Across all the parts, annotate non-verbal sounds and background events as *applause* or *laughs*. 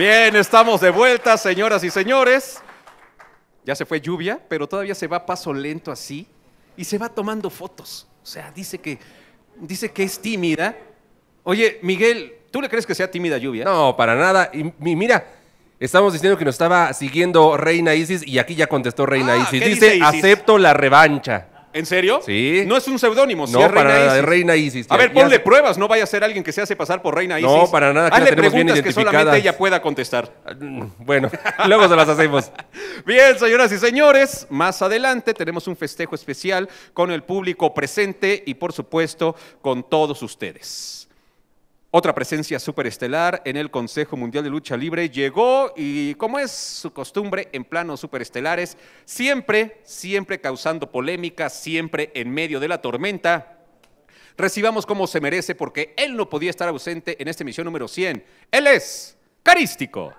Bien, estamos de vuelta, señoras y señores. Ya se fue lluvia, pero todavía se va a paso lento así y se va tomando fotos. O sea, dice que, dice que es tímida. Oye, Miguel, ¿tú le crees que sea tímida lluvia? No, para nada. Y, mira, estamos diciendo que nos estaba siguiendo Reina Isis y aquí ya contestó Reina ah, Isis. Dice, acepto la revancha. ¿En serio? Sí. No es un seudónimo, sí no, para nada, Reina Isis. A ver, ponle pruebas, no vaya a ser alguien que se hace pasar por reina Isis. No, para nada, que ah, preguntas que solamente ella pueda contestar. Mm, bueno, *laughs* luego se las hacemos. *laughs* bien, señoras y señores, más adelante tenemos un festejo especial con el público presente y por supuesto con todos ustedes. Otra presencia superestelar en el Consejo Mundial de Lucha Libre llegó y, como es su costumbre en planos superestelares, siempre, siempre causando polémica, siempre en medio de la tormenta. Recibamos como se merece porque él no podía estar ausente en esta emisión número 100. Él es Carístico.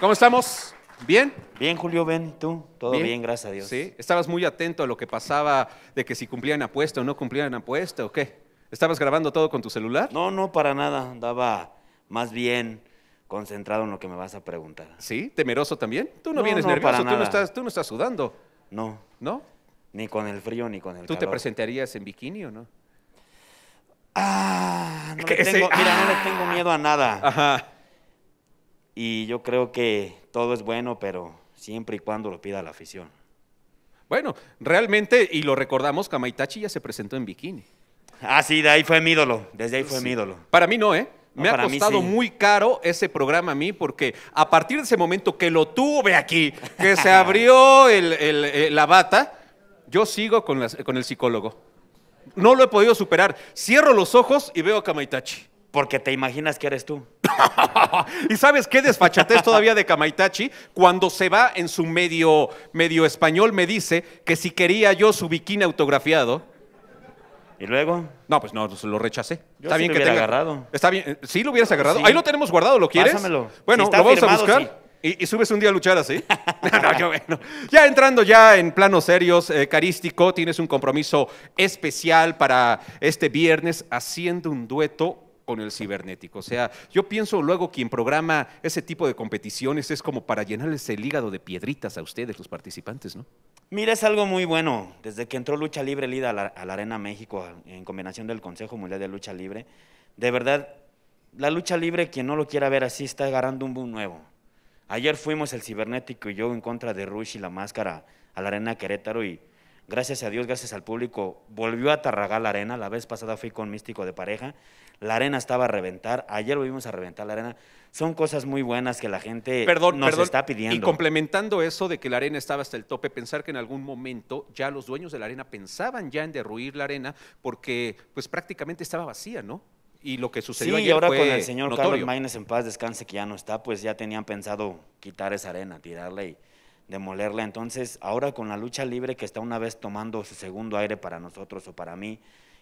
¿Cómo estamos? ¿Bien? Bien, Julio, ven, tú, todo bien? gracias a Dios. Sí, estabas muy atento a lo que pasaba de que si cumplían apuesta o no cumplían apuesta o qué. ¿Estabas grabando todo con tu celular? No, no, para nada, andaba más bien concentrado en lo que me vas a preguntar. ¿Sí? ¿Temeroso también? Tú no, vienes nervioso, tú, no estás, sudando. No. ¿No? Ni con el frío ni con el ¿Tú calor. ¿Tú te presentarías en bikini o no? Ah, no tengo, mira, no le ah. tengo miedo a nada. Ajá. Y yo creo que todo es bueno, pero siempre y cuando lo pida la afición. Bueno, realmente, y lo recordamos, Kamaitachi ya se presentó en bikini. Ah, sí, de ahí fue mi ídolo, desde ahí fue mi ídolo. Para mí no, ¿eh? me ha costado muy caro ese programa a mí porque a partir de ese momento que lo tuve aquí, que se abrió eh, la bata, yo sigo con, con el psicólogo. No lo he podido superar. Cierro los ojos y veo a Kamaitachi porque te imaginas que eres tú. *laughs* ¿Y sabes qué desfachatez todavía de Kamaitachi? Cuando se va en su medio, medio español me dice que si quería yo su bikini autografiado. ¿Y luego? No, pues no, lo rechacé. está bien lo que hubiera agarrado. Está bien, eh, sí lo hubieras agarrado. Ahí lo tenemos guardado, ¿lo quieres? Pásamelo. Bueno, lo vamos a buscar. Y, subes un día a luchar así. *laughs* Ya entrando ya en planos serios, eh, carístico, tienes un compromiso especial para este viernes haciendo un dueto con el cibernético. O sea, yo pienso luego quien programa ese tipo de competiciones es como para llenarles el hígado de piedritas a ustedes, los participantes, ¿no? Mira, es algo muy bueno. Desde que entró Lucha Libre Lida a la, Arena México en combinación del Consejo Mundial de Lucha Libre, de verdad, la lucha libre, quien no lo quiera ver así, está agarrando un boom nuevo. Ayer fuimos el cibernético y yo en contra de Rush y la máscara a la Arena Querétaro y gracias a Dios, gracias al público, volvió a tarragar la arena. La vez pasada fui con Místico de pareja. La arena estaba a reventar. Ayer volvimos a reventar la arena. Son cosas muy buenas que la gente nos está pidiendo. Y complementando eso de que la arena estaba hasta el tope, pensar que en algún momento ya los dueños de la arena pensaban ya en derruir la arena porque pues prácticamente estaba vacía, ¿no? y lo que sucedió sí, ayer ahora con el señor Carlos Maynes en paz descanse que ya no está, pues ya tenían pensado quitar esa arena, tirarla y demolerla. Entonces, ahora con la lucha libre que está una vez tomando su segundo aire para nosotros o para mí,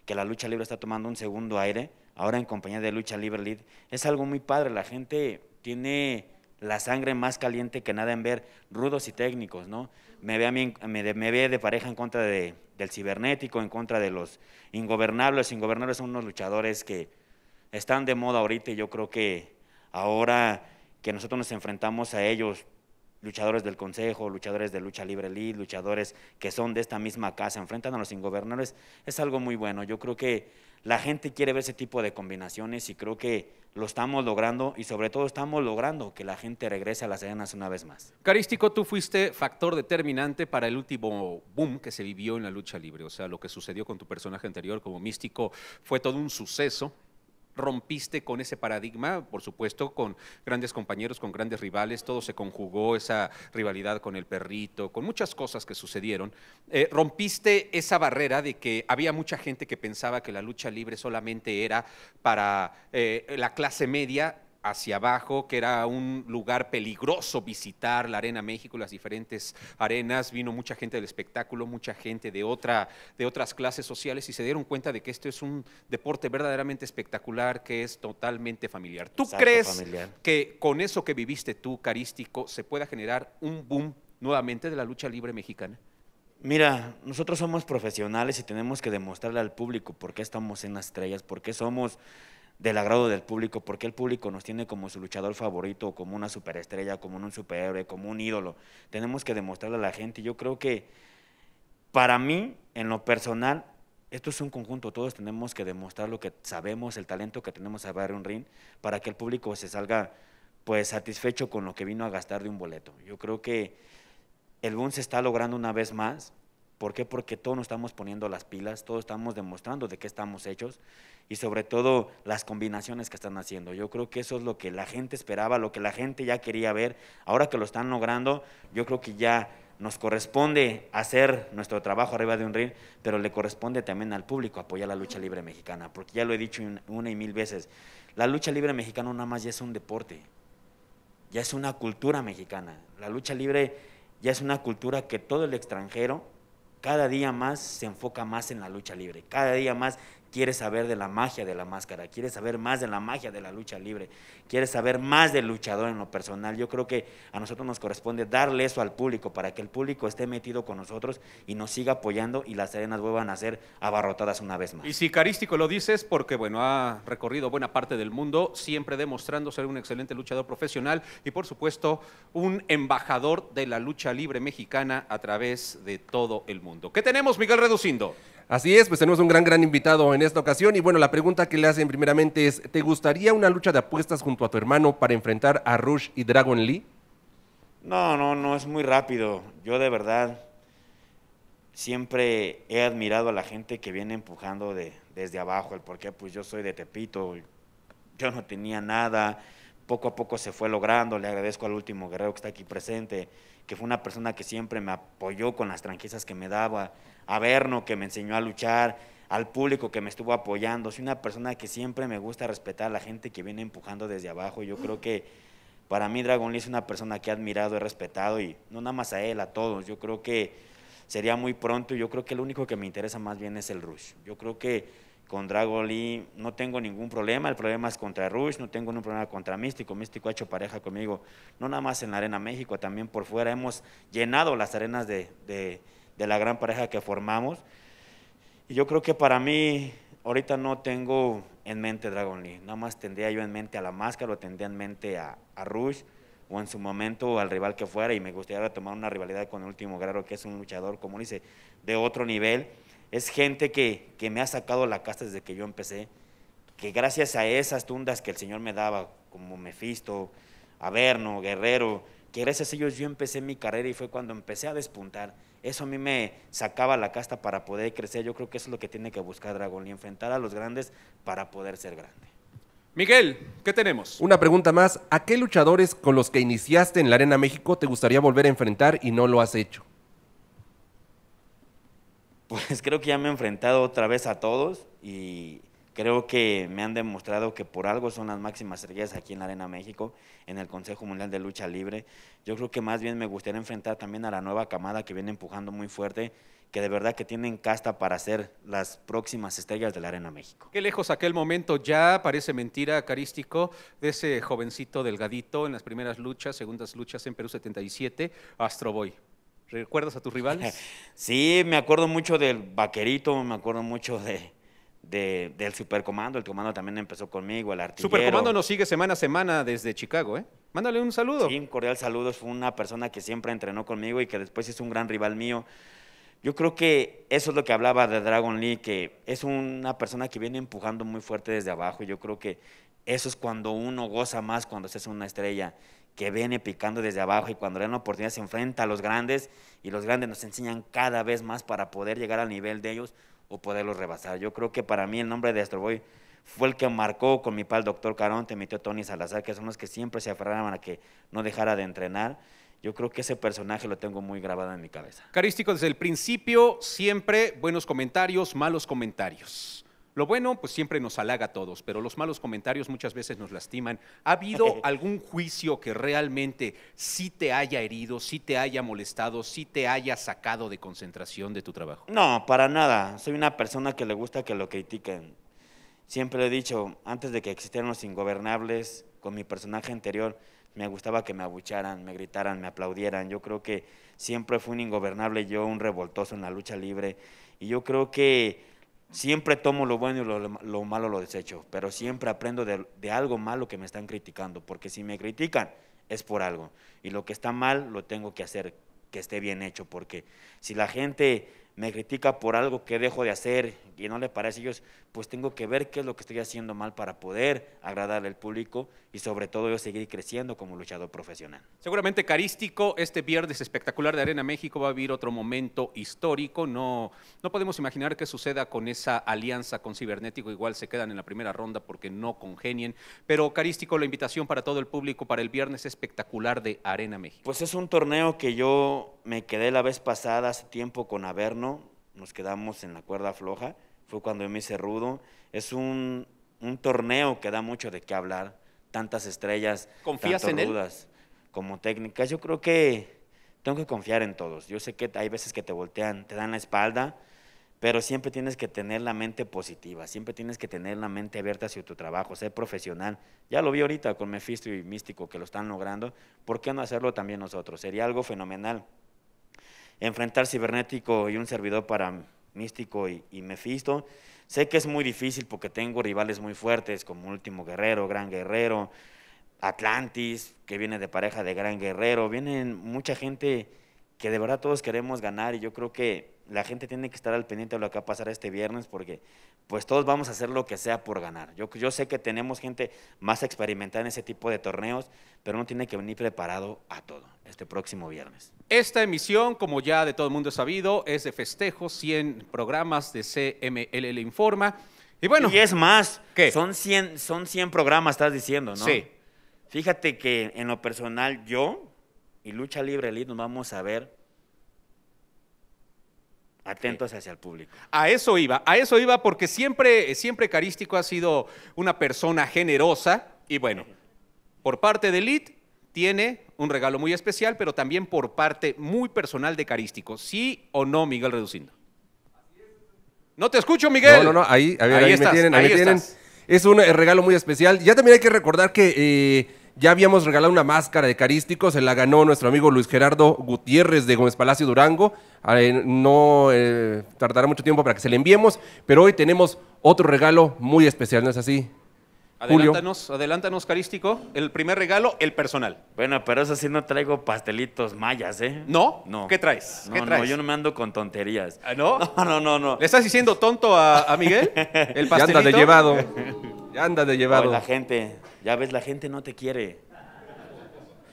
que la lucha libre está tomando un segundo aire, ahora en compañía de Lucha Libre Lead, es algo muy padre. La gente tiene la sangre más caliente que nada en ver rudos y técnicos, ¿no? Me ve, a mí, ve de pareja en contra del cibernético, en contra de los ingobernables. Los ingobernables son unos luchadores que están de moda ahorita y yo creo que ahora que nosotros nos enfrentamos a ellos luchadores del Consejo, luchadores de Lucha Libre luchadores que son de esta misma casa, enfrentan a los ingobernables, es algo muy bueno. Yo creo que la gente quiere ver ese tipo de combinaciones y creo que lo estamos logrando y sobre todo estamos logrando que la gente regrese a las arenas una vez más. Carístico, tú fuiste factor determinante para el último boom que se vivió en la lucha libre, o sea, lo que sucedió con tu personaje anterior como místico fue todo un suceso, rompiste con ese paradigma, por supuesto, con grandes compañeros, con grandes rivales, todo se conjugó, esa rivalidad con el perrito, con muchas cosas que sucedieron. Eh, rompiste esa barrera de que había mucha gente que pensaba que la lucha libre solamente era para eh, la clase media hacia abajo, que era un lugar peligroso visitar, la Arena México, las diferentes arenas, vino mucha gente del espectáculo, mucha gente de, otra, de otras clases sociales y se dieron cuenta de que esto es un deporte verdaderamente espectacular, que es totalmente familiar. ¿Tú crees que con eso que viviste tú, carístico, se pueda generar un boom nuevamente de la lucha libre mexicana? Mira, nosotros somos profesionales y tenemos que demostrarle al público por qué estamos en las estrellas, por qué somos del agrado del público, porque el público nos tiene como su luchador favorito, como una superestrella, como un superhéroe, como un ídolo. Tenemos que demostrarle a la gente. Yo creo que para mí, en lo personal, esto es un conjunto. Todos tenemos que demostrar lo que sabemos, el talento que tenemos a ver un ring, para que el público se salga pues satisfecho con lo que vino a gastar de un boleto. Yo creo que el boom se está logrando una vez más. ¿Por qué? Porque todos nos estamos poniendo las pilas, todos estamos demostrando de qué estamos hechos y sobre todo las combinaciones que están haciendo. Yo creo que eso es lo que la gente esperaba, lo que la gente ya quería ver. Ahora que lo están logrando, yo creo que ya nos corresponde hacer nuestro trabajo arriba de un ring, pero le corresponde también al público apoyar la lucha libre mexicana, porque ya lo he dicho una y mil veces, la lucha libre mexicana nada más ya es un deporte, ya es una cultura mexicana. La lucha libre ya es una cultura que todo el extranjero cada día más se enfoca más en la lucha libre, cada día más quiere saber de la magia de la máscara, quiere saber más de la magia de la lucha libre, quiere saber más del luchador en lo personal. Yo creo que a nosotros nos corresponde darle eso al público para que el público esté metido con nosotros y nos siga apoyando y las arenas vuelvan a ser abarrotadas una vez más. Y si Carístico lo dices, porque bueno, ha recorrido buena parte del mundo, siempre demostrando ser un excelente luchador profesional y por supuesto un embajador de la lucha libre mexicana a través de todo el mundo. ¿Qué tenemos, Miguel Reducindo? Así es, pues tenemos un gran, gran invitado en en esta ocasión. Y bueno, la pregunta que le hacen primeramente es, ¿te gustaría una lucha de apuestas junto a tu hermano para enfrentar a Rush y Dragon Lee? No, no, no, es muy rápido. Yo de verdad siempre he admirado a la gente que viene empujando de, desde abajo, el porqué pues yo soy de Tepito, yo no tenía nada, poco a poco se fue logrando, le agradezco al último guerrero que está aquí presente, que fue una persona que siempre me apoyó con las tranquilas que me daba, a Verno que me enseñó a luchar, al público que me estuvo apoyando, soy una persona que siempre me gusta respetar a la gente que viene empujando desde abajo. Yo creo que para mí Dragon Lee es una persona que he admirado, he respetado y no nada más a él, a todos. Yo creo que sería muy pronto, y yo creo que lo único que me interesa más bien es el Rush. Yo creo que con Dragon Lee no tengo ningún problema, el problema es contra Rush, no tengo ningún problema contra Místico, Místico ha hecho pareja conmigo, no nada más en la Arena México, también por fuera hemos llenado las arenas de, de la gran pareja que formamos yo creo que para mí, ahorita no tengo en mente Dragon Lee, nada más tendría yo en mente a la máscara tendría en mente a, a Rush o en su momento al rival que fuera y me gustaría tomar una rivalidad con el último Guerrero que es un luchador, como dice, de otro nivel. Es gente que, que me ha sacado la casta desde que yo empecé, que gracias a esas tundas que el Señor me daba, como Mefisto, Averno, Guerrero, que gracias a ellos yo empecé mi carrera y fue cuando empecé a despuntar eso a mí me sacaba la casta para poder crecer. Yo creo que eso es lo que tiene que buscar Dragon y enfrentar a los grandes para poder ser grande. Miguel, ¿qué tenemos? Una pregunta más. ¿A qué luchadores con los que iniciaste en la Arena México te gustaría volver a enfrentar y no lo has hecho? Pues creo que ya me he enfrentado otra vez a todos y Creo que me han demostrado que por algo son las máximas estrellas aquí en la Arena México, en el Consejo Mundial de Lucha Libre. Yo creo que más bien me gustaría enfrentar también a la nueva camada que viene empujando muy fuerte, que de verdad que tienen casta para ser las próximas estrellas de la Arena México. Qué lejos aquel momento ya, parece mentira, carístico, de ese jovencito delgadito en las primeras luchas, segundas luchas en Perú 77, Astroboy. ¿Recuerdas a tus rivales? *laughs* sí, me acuerdo mucho del vaquerito, me acuerdo mucho de, del supercomando. El comando también empezó conmigo, el artillero. Supercomando nos sigue semana a semana desde Chicago, ¿eh? Mándale un saludo. Sí, un cordial saludo. Fue una persona que siempre entrenó conmigo y que después es un gran rival mío. Yo creo que eso es lo que hablaba de Dragon Lee, que es una persona que viene empujando muy fuerte desde abajo. Yo creo que eso es cuando uno goza más cuando se hace una estrella que viene picando desde abajo y cuando le dan la oportunidad se enfrenta a los grandes y los grandes nos enseñan cada vez más para poder llegar al nivel de ellos o poderlos rebasar. Yo creo que para mí el nombre de Astroboy fue el que marcó con mi pal doctor Caronte, mi tío Tony Salazar, que son los que siempre se aferraban a que no dejara de entrenar. Yo creo que ese personaje lo tengo muy grabado en mi cabeza. Carístico, desde el principio, siempre buenos comentarios, malos comentarios. Lo bueno, pues siempre nos halaga a todos, pero los malos comentarios muchas veces nos lastiman. ¿Ha habido algún juicio que realmente sí te haya herido, sí te haya molestado, sí te haya sacado de concentración de tu trabajo? No, para nada. Soy una persona que le gusta que lo critiquen. Siempre he dicho, antes de que existieran los ingobernables, con mi personaje anterior, me gustaba que me abucharan, me gritaran, me aplaudieran. Yo creo que siempre fui un ingobernable, yo un revoltoso en la lucha libre. Y yo creo que Siempre tomo lo bueno y lo, malo lo desecho, pero siempre aprendo de, de, algo malo que me están criticando, porque si me critican es por algo. Y lo que está mal lo tengo que hacer, que esté bien hecho, porque si la gente me critica por algo que dejo de hacer y no le parece a ellos, pues tengo que ver qué es lo que estoy haciendo mal para poder agradar al público y sobre todo yo seguir creciendo como luchador profesional. Seguramente carístico, este viernes espectacular de Arena México va a vivir otro momento histórico, no, no podemos imaginar qué suceda con esa alianza con Cibernético, igual se quedan en la primera ronda porque no congenien, pero carístico, la invitación para todo el público para el viernes espectacular de Arena México. Pues es un torneo que yo me quedé la vez pasada hace tiempo con Averno, nos quedamos en la cuerda floja fue cuando yo me hice rudo. Es un, torneo que da mucho de qué hablar. Tantas estrellas, tantas dudas como técnicas. Yo creo que tengo que confiar en todos. Yo sé que hay veces que te voltean, te dan la espalda, pero siempre tienes que tener la mente positiva, siempre tienes que tener la mente abierta hacia tu trabajo, ser profesional. Ya lo vi ahorita con Mephisto y Místico que lo están logrando, ¿por qué no hacerlo también nosotros? Sería algo fenomenal. Enfrentar cibernético y un servidor para Místico y, Mefisto. Sé que es muy difícil porque tengo rivales muy fuertes como Último Guerrero, Gran Guerrero, Atlantis, que viene de pareja de Gran Guerrero. Vienen mucha gente que de verdad todos queremos ganar y yo creo que la gente tiene que estar al pendiente de lo que va a pasar este viernes porque pues todos vamos a hacer lo que sea por ganar. Yo, yo sé que tenemos gente más experimentada en ese tipo de torneos, pero uno tiene que venir preparado a todo este próximo viernes. Esta emisión, como ya de todo el mundo es sabido, es de festejo, 100 programas de CMLL Informa. Y bueno. Y es más, Son, 100, son 100 programas, estás diciendo, ¿no? Sí. Fíjate que en lo personal yo y Lucha Libre Elite nos vamos a ver Atentos hacia el público. A eso iba, a eso iba porque siempre, siempre Carístico ha sido una persona generosa y bueno, por parte de Elite tiene un regalo muy especial, pero también por parte muy personal de Carístico. ¿Sí o no, Miguel Reducindo? No te escucho, Miguel. No, no, no, ahí, ahí, me tienen, ahí, tienen. Es un eh, regalo muy especial. Ya también hay que recordar que... Eh, ya habíamos regalado una máscara de carístico, se la ganó nuestro amigo Luis Gerardo Gutiérrez de Gómez Palacio Durango. Ah, eh, no eh, tardará mucho tiempo para que se le enviemos, pero hoy tenemos otro regalo muy especial, ¿no es así? Adelántanos, Julio. adelántanos, Carístico. El primer regalo, el personal. Bueno, pero eso sí no traigo pastelitos mayas, ¿eh? ¿No? No. ¿Qué traes? No, No, yo no me ando con tonterías. ¿Ah, *laughs* no? No, no, no, ¿Le estás diciendo tonto a, Miguel? *laughs* El pastelito. *laughs* Ya anda de llevado. Ya anda de llevado. a la gente. Ya ves, la gente no te quiere.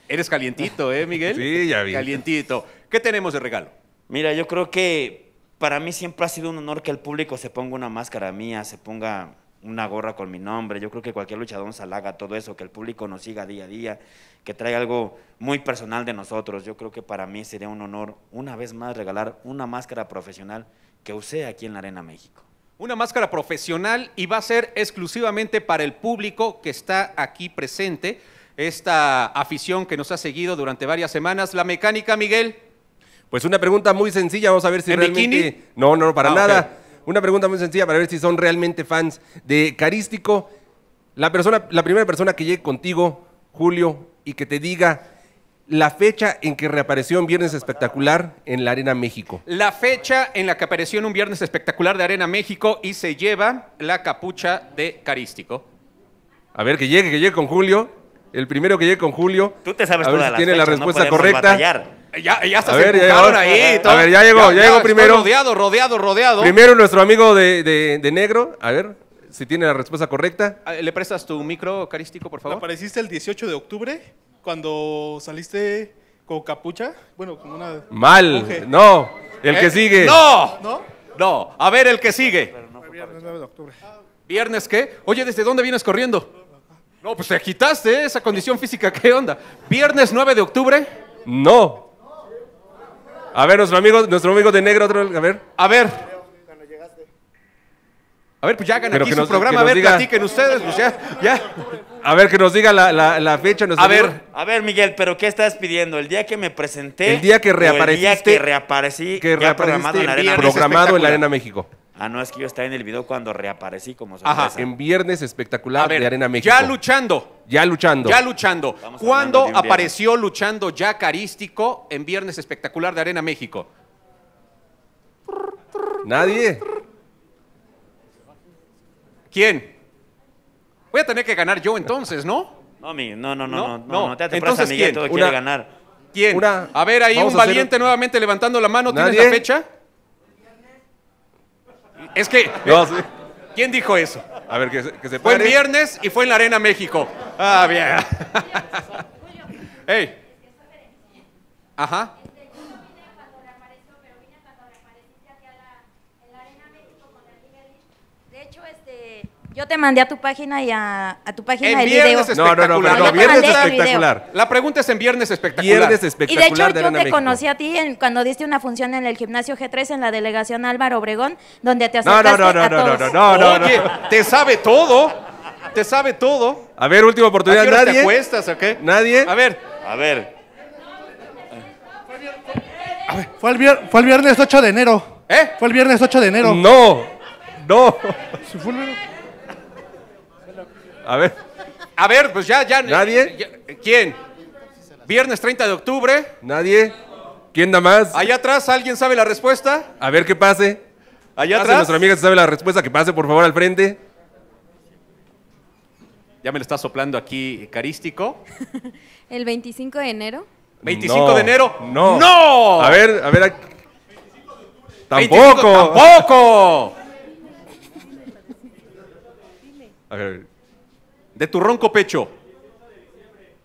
Eres calientito, ¿eh, Miguel? Sí, ya vi. Calientito. ¿Qué tenemos de regalo? Mira, yo creo que para mí siempre ha sido un honor que el público se ponga una máscara mía, se ponga una gorra con mi nombre. Yo creo que cualquier luchador salaga todo eso, que el público nos siga día a día, que traiga algo muy personal de nosotros. Yo creo que para mí sería un honor, una vez más, regalar una máscara profesional que usé aquí en la Arena México. Una máscara profesional y va a ser exclusivamente para el público que está aquí presente, esta afición que nos ha seguido durante varias semanas. La mecánica, Miguel. Pues una pregunta muy sencilla, vamos a ver si No, no, para ah, nada. Una pregunta muy sencilla para ver si son realmente fans de Carístico. La, persona, la primera persona que llegue contigo, Julio, y que te diga la fecha en que reapareció un Viernes Espectacular en la Arena México. La fecha en la que apareció en un Viernes Espectacular de Arena México y se lleva la capucha de Carístico. A ver, que llegue, que llegue con Julio. El primero que llegue con Julio. Tú te sabes a ver todas si tiene la respuesta correcta. Ya, ya estás a ver, ya ahí. A ver, ya llegó, ya, llegó primero. Rodeado, rodeado, rodeado. Primero nuestro amigo de, de negro. A ver, si tiene la respuesta correcta. Ah, ¿Le prestas tu micro carístico, por favor? Apareciste el 18 de octubre cuando saliste con capucha, bueno, como una... Mal, no, el que eh, sigue. No, no, no, a ver el que sigue. viernes 9 de octubre. ¿Viernes qué? Oye, ¿desde dónde vienes corriendo? No, pues te agitaste, ¿eh? esa condición física, ¿qué onda? ¿Viernes 9 de octubre? No. A ver, nuestro amigo, nuestro amigo de negro, otro, a ver. A ver. A ver, pues ya hagan aquí que su nos- programa, a ver, diga- ustedes, pues ya, A ver, que nos diga la, fecha. A ver, a ver, Miguel, ¿pero qué estás pidiendo? ¿El día que me presenté? El día que reaparecí, el día que reaparecí? Que programado en Arena la Arena México. Ah, no, es que yo estaba en el video cuando reaparecí como sorpresa. Ajá, en viernes espectacular de Arena México. ya luchando. Ya luchando. Ya luchando. ¿Cuándo apareció luchando ya carístico en Viernes Espectacular de Arena México? Nadie. ¿Quién? Voy a tener que ganar yo entonces, ¿no? No, mi, no, no, no, no, no, no, ganar. ¿Quién? a ver, ahí un valiente nuevamente levantando la mano. ¿Tienes la fecha? Es que... ¿Quién dijo eso? A ver, que que Fue el viernes y fue en la Arena México. Ah, bien. hey. *laughs* Ajá. este, yo te mandé a tu página y a, tu página el video. No, no, no, no, viernes espectacular. La pregunta es en viernes espectacular. Viernes espectacular. Y de hecho, yo te conocí a ti cuando diste una función en el gimnasio G3 en la delegación Álvaro Obregón, donde te acercaste no, no, no, no, No, no, no, no, te sabe todo. Te sabe todo. A ver, última oportunidad. ¿Nadie? ¿Te o qué? Nadie. A ver. A ver. A ver. Fue el, viernes 8 de enero. ¿Eh? Fue el viernes 8 de enero. No. No. A ver. A ver, pues ya, ya. ¿Nadie? ¿Quién? Viernes 30 de octubre. ¿Nadie? ¿Quién da más? Allá atrás, ¿alguien sabe la respuesta? A ver qué pase. Allá atrás. nuestra amiga sabe la respuesta, que pase por favor al frente. Ya me lo está soplando aquí carístico. *laughs* El 25 de enero. 25 de enero. No. No. A ver, a ver. Tampoco. tampoco. A ver. De tu ronco pecho.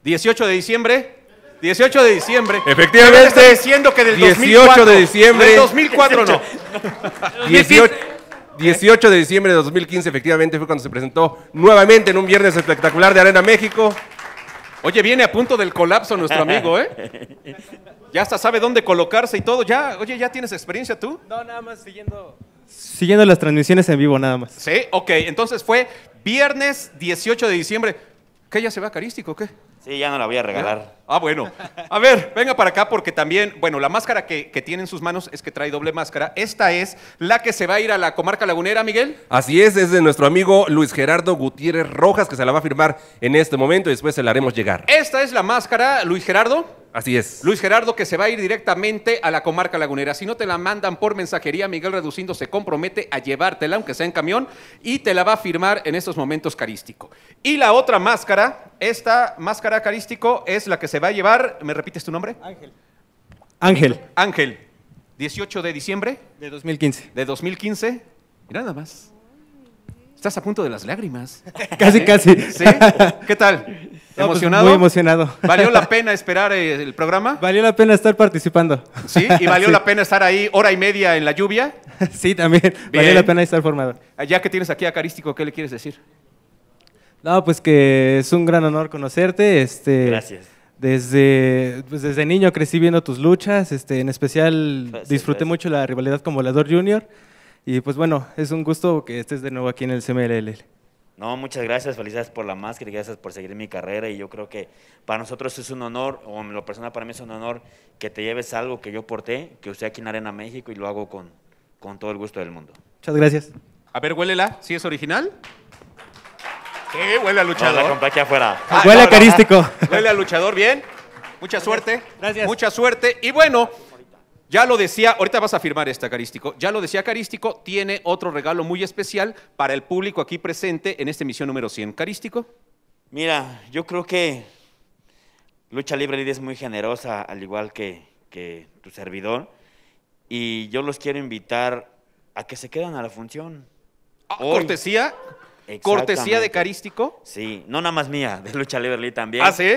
18 de diciembre. 18 de diciembre. Efectivamente. diciendo que del 2004, de diciembre. Del 2004 no. 18, *laughs* de diciembre de 2015, efectivamente, fue cuando se presentó nuevamente en un viernes espectacular de Arena México. Oye, viene a punto del colapso nuestro amigo, ¿eh? Ya hasta sabe dónde colocarse y todo. Ya, oye, ¿ya tienes experiencia tú? No, nada más siguiendo Siguiendo las transmisiones en vivo nada más. Sí, ok. Entonces fue viernes 18 de diciembre. ¿Qué ya se va carístico? ¿Qué? Sí, ya no la voy a regalar. Ah, bueno. A ver, venga para acá porque también, bueno, la máscara que, que, tiene en sus manos es que trae doble máscara. Esta es la que se va a ir a la comarca lagunera, Miguel. Así es, es de nuestro amigo Luis Gerardo Gutiérrez Rojas que se la va a firmar en este momento y después se la haremos llegar. Esta es la máscara, Luis Gerardo. Así es. Luis Gerardo que se va a ir directamente a la comarca lagunera. Si no te la mandan por mensajería, Miguel Reducindo se compromete a llevártela, aunque sea en camión, y te la va a firmar en estos momentos carístico. Y la otra máscara, esta máscara carístico es la que se va a llevar, ¿me repites tu nombre? Ángel. Ángel. Ángel. 18 de diciembre. De 2015. De 2015. Mira nada más. Estás a punto de las lágrimas. *laughs* casi, casi. ¿Sí? ¿Qué tal? Pues, ¿Emocionado? muy emocionado. ¿Valió la pena esperar eh, el programa? Valió la pena estar participando. ¿Sí? ¿Y valió *laughs* la pena estar ahí hora y media en la lluvia? *laughs* Sí, también. Valió la pena estar formado. Ah, ya que tienes aquí a Carístico, ¿qué le quieres decir? No, pues que es un gran honor conocerte. Este, Gracias. Desde, pues desde niño crecí viendo tus luchas, este, en especial disfruté mucho la rivalidad con Volador Junior. Y pues bueno, es un gusto que estés de nuevo aquí en el CMLL. No, muchas gracias, felicidades por la máscara y gracias por seguir mi carrera. Y yo creo que para nosotros es un honor, o en lo personal para mí es un honor, que te lleves algo que yo porté, que usé aquí en Arena México y lo hago con, con todo el gusto del mundo. Muchas gracias. A ver, huélela, si es original. Sí, huele a luchador. No, la compré aquí afuera. huele a ah, carístico. Huele a luchador, bien. Mucha suerte. Gracias. Mucha suerte. Y bueno, ya lo decía, ahorita vas a firmar esta, Carístico. Ya lo decía, Carístico tiene otro regalo muy especial para el público aquí presente en esta emisión número 100. Carístico. Mira, yo creo que Lucha Libre es muy generosa, al igual que, que tu servidor. Y yo los quiero invitar a que se quedan a la función. Ah, ¿Cortesía? Cortesía de Carístico. Sí, no nada más mía, de Lucha Libre también. ¿Ah, sí?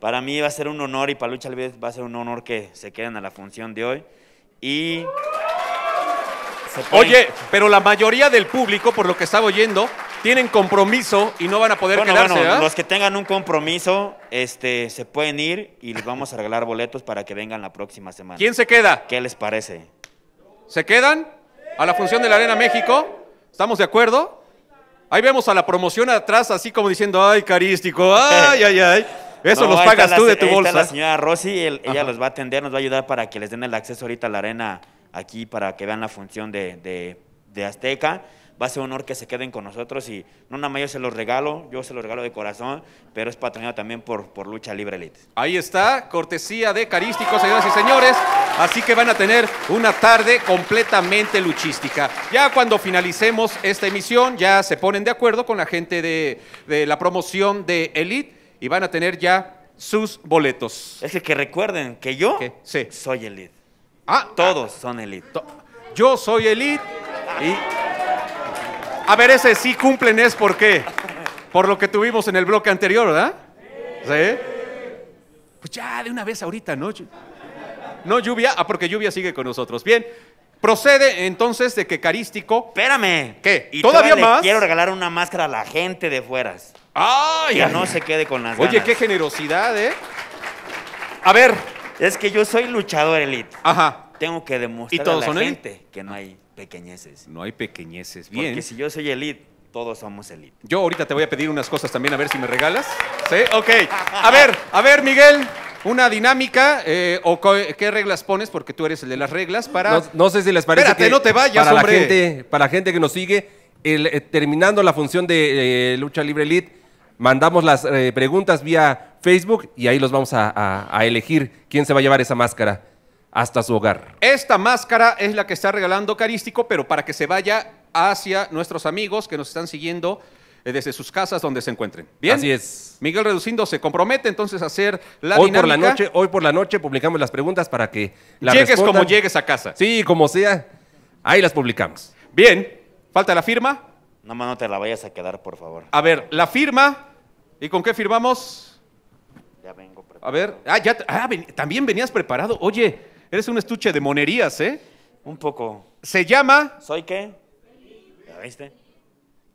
Para mí va a ser un honor y para Lucha Libre va a ser un honor que se queden a la función de hoy. Y. Oye, pero la mayoría del público, por lo que estaba oyendo, tienen compromiso y no van a poder quedarse. Bueno, ¿ah? los que tengan un compromiso, este, se pueden ir y les vamos a regalar boletos para que vengan la próxima semana. ¿Quién se queda? ¿Qué les parece? ¿Se quedan a la función de la Arena México? ¿Estamos de acuerdo? Ahí vemos a la promoción atrás, así como diciendo, ay, carístico, *laughs* ay, ay, ay. Eso los pagas tú de tu bolsa. la señora Rosy, ella los va a atender, nos va a ayudar para que les den el acceso ahorita a la arena aquí para que vean la función de, de, de Azteca va a ser un honor que se queden con nosotros y no nada más yo se los regalo, yo se los regalo de corazón, pero es patrocinado también por, por Lucha Libre Elite. Ahí está, cortesía de carísticos, señoras y señores, así que van a tener una tarde completamente luchística. Ya cuando finalicemos esta emisión, ya se ponen de acuerdo con la gente de, la promoción de Elite y van a tener ya sus boletos. Es que, que recuerden que yo soy Elite. Ah, Todos son Elite. yo soy Elite y... A ver, ese sí cumplen es por qué. Por lo que tuvimos en el bloque anterior, ¿verdad? Sí. Pues ya, de una vez ahorita, ¿no? No lluvia, ah, porque lluvia sigue con nosotros. Bien, procede entonces de que Carístico. Espérame. ¿Qué? Y todavía, más. quiero regalar una máscara a la gente de fueras. ¡Ay! Que no se quede con las Oye, qué generosidad, ¿eh? A ver. Es que yo soy luchador elite. Ajá. Tengo que demostrar a la gente que no hay pequeñeces. No hay pequeñeces. Bien. Porque si yo soy elite, todos somos elite. Yo ahorita te voy a pedir unas cosas también, a ver si me regalas. ¿Sí? Ok. *laughs* A ver, a ver, Miguel. Una dinámica, eh, o qué reglas pones, porque tú eres el de las reglas, para... No, sé si les parece Espérate, que no te vayas, para La gente, para la gente que nos sigue, eh, terminando la función de eh, Lucha Libre Elite, mandamos las preguntas vía Facebook y ahí los vamos a elegir quién se va a llevar esa máscara hasta su hogar. Esta máscara es la que está regalando Carístico, pero para que se vaya hacia nuestros amigos que nos están siguiendo eh, desde sus casas donde se encuentren. Bien. Así es. Miguel Reducindo se compromete entonces a hacer la hoy por la noche, hoy por la noche publicamos las preguntas para que la llegues como llegues a casa. Sí, como sea, ahí las publicamos. Bien. Falta la firma. No, no te la vayas a quedar, por favor. A ver, la firma. ¿Y con qué firmamos? Ya vengo preparado. A ver, ah, ya, ah, también venías preparado. Oye, Eres un estuche de monerías, ¿eh? Un poco. Se llama. ¿Soy qué? viste?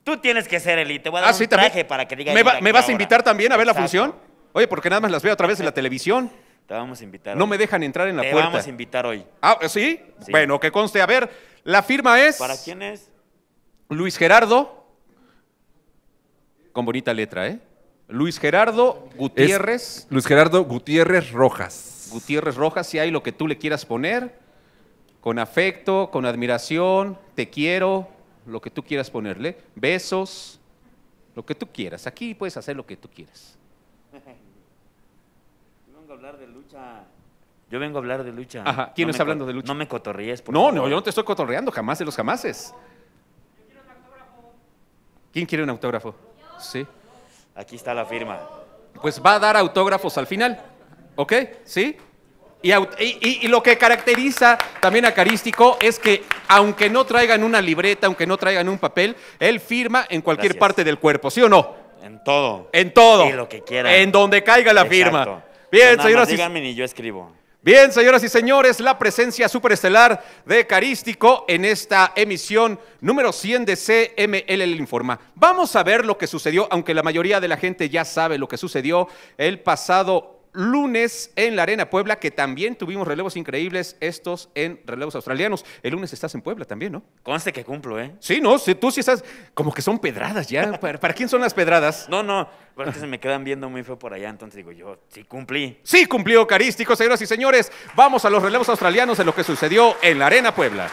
Tú tienes que ser Eli. Te voy a ah, dar un traje para que diga. ¿Me, me vas a invitar también a ver la función? Oye, porque nada más las veo otra vez en la televisión. Te vamos a invitar. No me dejan entrar en la puerta. Te vamos a invitar hoy. Ah, Sí. Bueno, que conste. A ver, la firma es ¿Para quién es? Luis Gerardo. Con bonita letra, ¿eh? Luis Gerardo Gutiérrez. Luis Gerardo Gutiérrez Rojas. Gutiérrez Rojas, si hay lo que tú le quieras poner, con afecto, con admiración, te quiero, lo que tú quieras ponerle, besos, lo que tú quieras. Aquí puedes hacer lo que tú quieras. *laughs* Yo vengo a hablar de lucha. Yo vengo a hablar de lucha. ¿Quién no hablando de lucha? No me cotorrees. no, no, yo no te estoy cotorreando, jamás de los jamases. quiero un autógrafo. ¿Quién quiere un autógrafo? Sí. Aquí está la firma. Pues va a dar autógrafos al final. ¿Ok? ¿Sí? Y, lo que caracteriza también a Carístico es que, aunque no traigan una libreta, aunque no traigan un papel, él firma en cualquier parte del cuerpo, ¿sí o no? En todo. En todo. lo que quiera. En donde caiga la firma. Bien, señoras díganme y yo escribo. Bien, señoras y señores, la presencia superestelar de Carístico en esta emisión número 100 de CMLL Informa. Vamos a ver lo que sucedió, aunque la mayoría de la gente ya sabe lo que sucedió el pasado lunes en la Arena Puebla, que también tuvimos relevos increíbles, estos en relevos australianos. El lunes estás en Puebla también, ¿no? Conste que cumplo, ¿eh? Sí, no, si, tú sí estás, como que son pedradas ya. *laughs* ¿Para, quién son las pedradas? No, no, porque se me quedan viendo muy feo por allá, entonces digo yo, sí cumplí. Sí cumplió, carístico, señoras y señores. Vamos a los relevos australianos de lo que sucedió en la Arena Puebla.